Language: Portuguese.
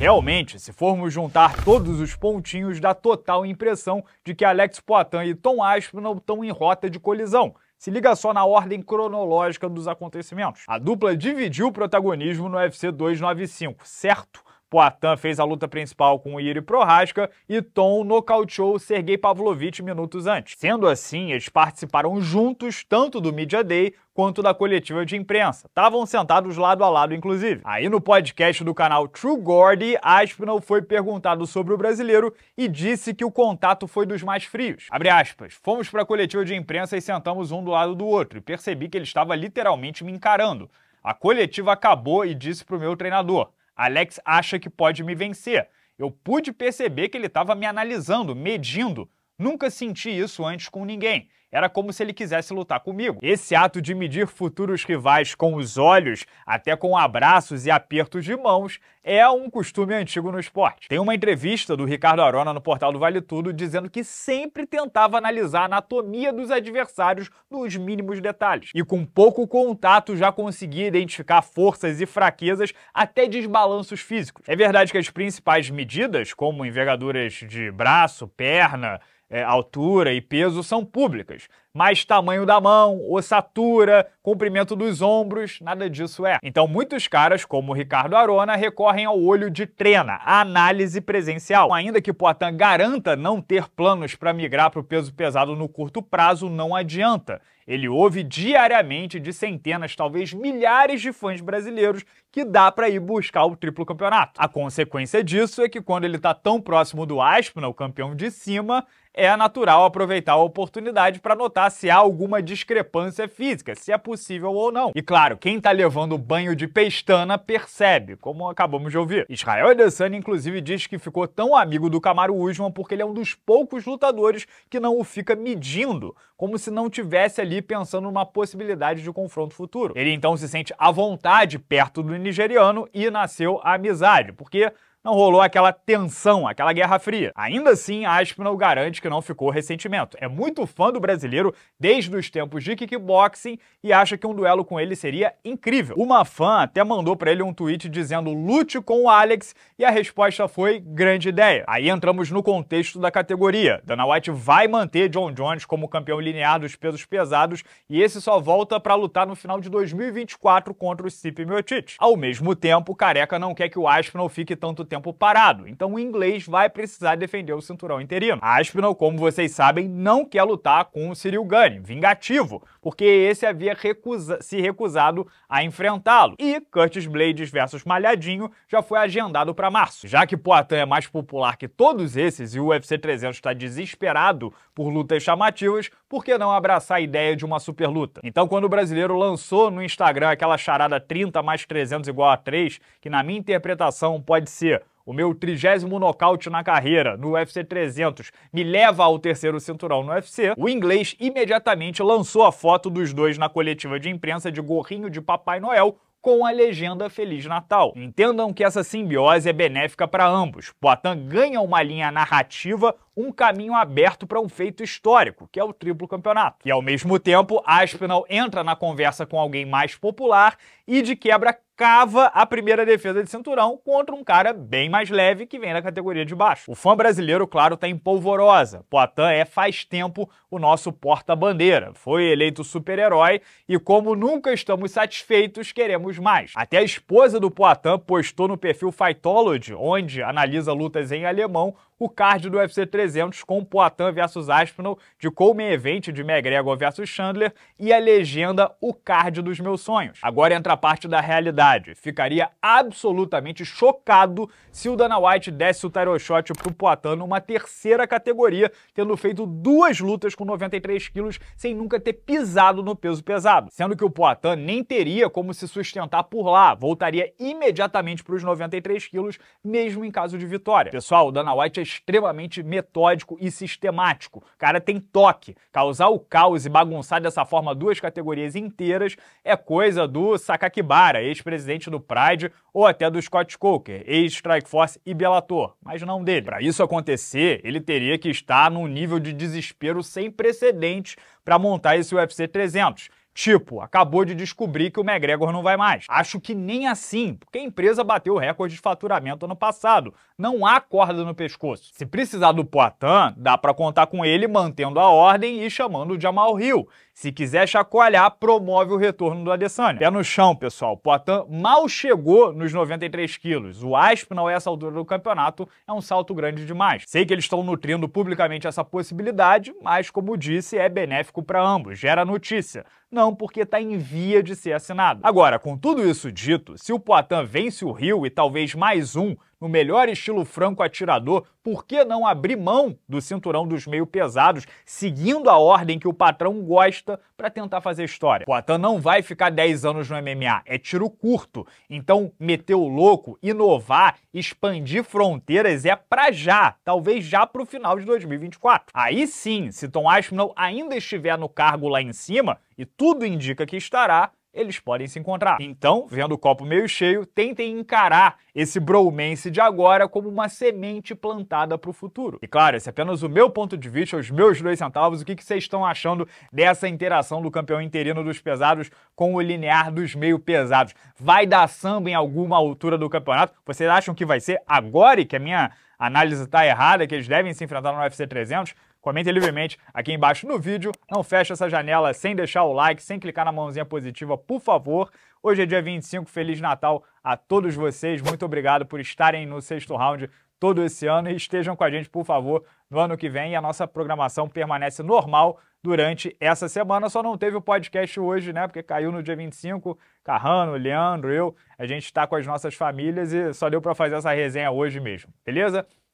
Realmente, se formos juntar todos os pontinhos, dá total impressão de que Alex Poitin e Tom Aspinall estão em rota de colisão. Se liga só na ordem cronológica dos acontecimentos. A dupla dividiu o protagonismo no UFC 295, certo? Poatan fez a luta principal com Iri Prohaska e Tom nocauteou Sergei Pavlovich minutos antes. Sendo assim, eles participaram juntos tanto do Media Day quanto da coletiva de imprensa. Estavam sentados lado a lado, inclusive. Aí no podcast do canal True Gordy, Aspinall foi perguntado sobre o brasileiro e disse que o contato foi dos mais frios. Abre aspas, fomos para a coletiva de imprensa e sentamos um do lado do outro e percebi que ele estava literalmente me encarando. A coletiva acabou e disse para o meu treinador: Alex acha que pode me vencer. Eu pude perceber que ele estava me analisando, medindo. Nunca senti isso antes com ninguém. Era como se ele quisesse lutar comigo. Esse ato de medir futuros rivais com os olhos, até com abraços e apertos de mãos, é um costume antigo no esporte. Tem uma entrevista do Ricardo Arona no portal do Vale Tudo dizendo que sempre tentava analisar a anatomia dos adversários nos mínimos detalhes. E com pouco contato já conseguia identificar forças e fraquezas até desbalanços físicos. É verdade que as principais medidas, como envergaduras de braço, perna, é, altura e peso são públicas, mas Mais tamanho da mão, ossatura, comprimento dos ombros, nada disso é. Então, muitos caras, como o Ricardo Arona, recorrem ao olho de trena, a análise presencial. Ainda que Poitin garanta não ter planos para migrar para o peso pesado no curto prazo, não adianta. Ele ouve diariamente de centenas, talvez milhares de fãs brasileiros que dá para ir buscar o triplo campeonato. A consequência disso é que quando ele está tão próximo do o campeão de cima, é natural aproveitar a oportunidade para notar se há alguma discrepância física, se é possível ou não. E claro, quem está levando banho de pestana percebe, como acabamos de ouvir. Israel Adesanya, inclusive, diz que ficou tão amigo do Camaro Usman porque ele é um dos poucos lutadores que não o fica medindo, como se não tivesse ali pensando numa possibilidade de confronto futuro. Ele então se sente à vontade perto do nigeriano e nasceu a amizade, porque não rolou aquela tensão, aquela guerra fria. Ainda assim, Aspinall garante que não ficou ressentimento. É muito fã do brasileiro desde os tempos de kickboxing e acha que um duelo com ele seria incrível. Uma fã até mandou para ele um tweet dizendo lute com o Alex e a resposta foi grande ideia. Aí entramos no contexto da categoria. Dana White vai manter John Jones como campeão linear dos pesos pesados e esse só volta para lutar no final de 2024 contra o Stipe Miocic. Ao mesmo tempo, Careca não quer que o Aspinall fique tanto tempo parado, então o inglês vai precisar defender o cinturão interino. Aspinall, como vocês sabem, não quer lutar com o Cyril Gane, vingativo, porque esse havia recusa se recusado a enfrentá-lo. E Curtis Blades versus Malhadinho já foi agendado para março. Já que Poitin é mais popular que todos esses e o UFC 300 está desesperado por lutas chamativas, por que não abraçar a ideia de uma superluta? Então, quando o brasileiro lançou no Instagram aquela charada 30 mais 300 igual a 3, que na minha interpretação pode ser o meu trigésimo nocaute na carreira no UFC 300 me leva ao terceiro cinturão no UFC, o inglês imediatamente lançou a foto dos dois na coletiva de imprensa de gorrinho de Papai Noel, com a legenda Feliz Natal. Entendam que essa simbiose é benéfica para ambos. Poitin ganha uma linha narrativa, um caminho aberto para um feito histórico, que é o triplo campeonato. E ao mesmo tempo, Aspinall entra na conversa com alguém mais popular e de quebra cava a primeira defesa de cinturão contra um cara bem mais leve que vem da categoria de baixo. O fã brasileiro, claro, tá em polvorosa. Poitin é faz tempo o nosso porta-bandeira. Foi eleito super-herói e como nunca estamos satisfeitos, queremos mais. Até a esposa do Poitin postou no perfil Fightology, onde analisa lutas em alemão, o card do UFC 300 com Poitin versus Aspinall, de Coleman Event de McGregor versus Chandler e a legenda O Card dos Meus Sonhos. Agora entra a parte da realidade. Ficaria absolutamente chocado se o Dana White desse o title shot pro Poitin numa terceira categoria, tendo feito duas lutas com 93 quilos sem nunca ter pisado no peso pesado, sendo que o Poitin nem teria como se sustentar por lá, voltaria imediatamente para os 93 quilos, mesmo em caso de vitória. Pessoal, o Dana White é extremamente metódico e sistemático. O cara tem toque. Causar o caos e bagunçar dessa forma duas categorias inteiras é coisa do Sakakibara, ex-presidente do Pride, ou até do Scott Coker, ex-Strikeforce e Bellator, mas não dele. Para isso acontecer, ele teria que estar num nível de desespero sem precedentes para montar esse UFC 300. Tipo, acabou de descobrir que o McGregor não vai mais. Acho que nem assim, porque a empresa bateu o recorde de faturamento ano passado. Não há corda no pescoço. Se precisar do Poitin, dá para contar com ele mantendo a ordem e chamando o Jamal Hill. Se quiser chacoalhar, promove o retorno do Adesanya. Pé no chão, pessoal. Poitin mal chegou nos 93 quilos. O não é essa altura do campeonato, é um salto grande demais. Sei que eles estão nutrindo publicamente essa possibilidade, mas, como disse, é benéfico para ambos. Gera notícia. Não porque está em via de ser assinado. Agora, com tudo isso dito, se o Poitin vence o Rio e talvez mais um, no melhor estilo franco atirador, por que não abrir mão do cinturão dos meio pesados, seguindo a ordem que o patrão gosta para tentar fazer história? Poitin não vai ficar 10 anos no MMA, é tiro curto. Então, meter o louco, inovar, expandir fronteiras é pra já, talvez já pro final de 2024. Aí sim, se Tom Aspinall ainda estiver no cargo lá em cima, e tudo indica que estará, eles podem se encontrar. Então, vendo o copo meio cheio, tentem encarar esse bromance de agora como uma semente plantada para o futuro. E claro, esse é apenas o meu ponto de vista, os meus dois centavos, o que, que vocês estão achando dessa interação do campeão interino dos pesados com o linear dos meio pesados? Vai dar samba em alguma altura do campeonato? Vocês acham que vai ser agora e que a minha análise está errada, que eles devem se enfrentar no UFC 300? Comentem livremente aqui embaixo no vídeo. Não feche essa janela sem deixar o like, sem clicar na mãozinha positiva, por favor. Hoje é dia 25, Feliz Natal a todos vocês. Muito obrigado por estarem no sexto round todo esse ano e estejam com a gente, por favor, no ano que vem. E a nossa programação permanece normal durante essa semana. Só não teve o podcast hoje, né? Porque caiu no dia 25. Carrano, Leandro, eu, a gente está com as nossas famílias e só deu para fazer essa resenha hoje mesmo, beleza?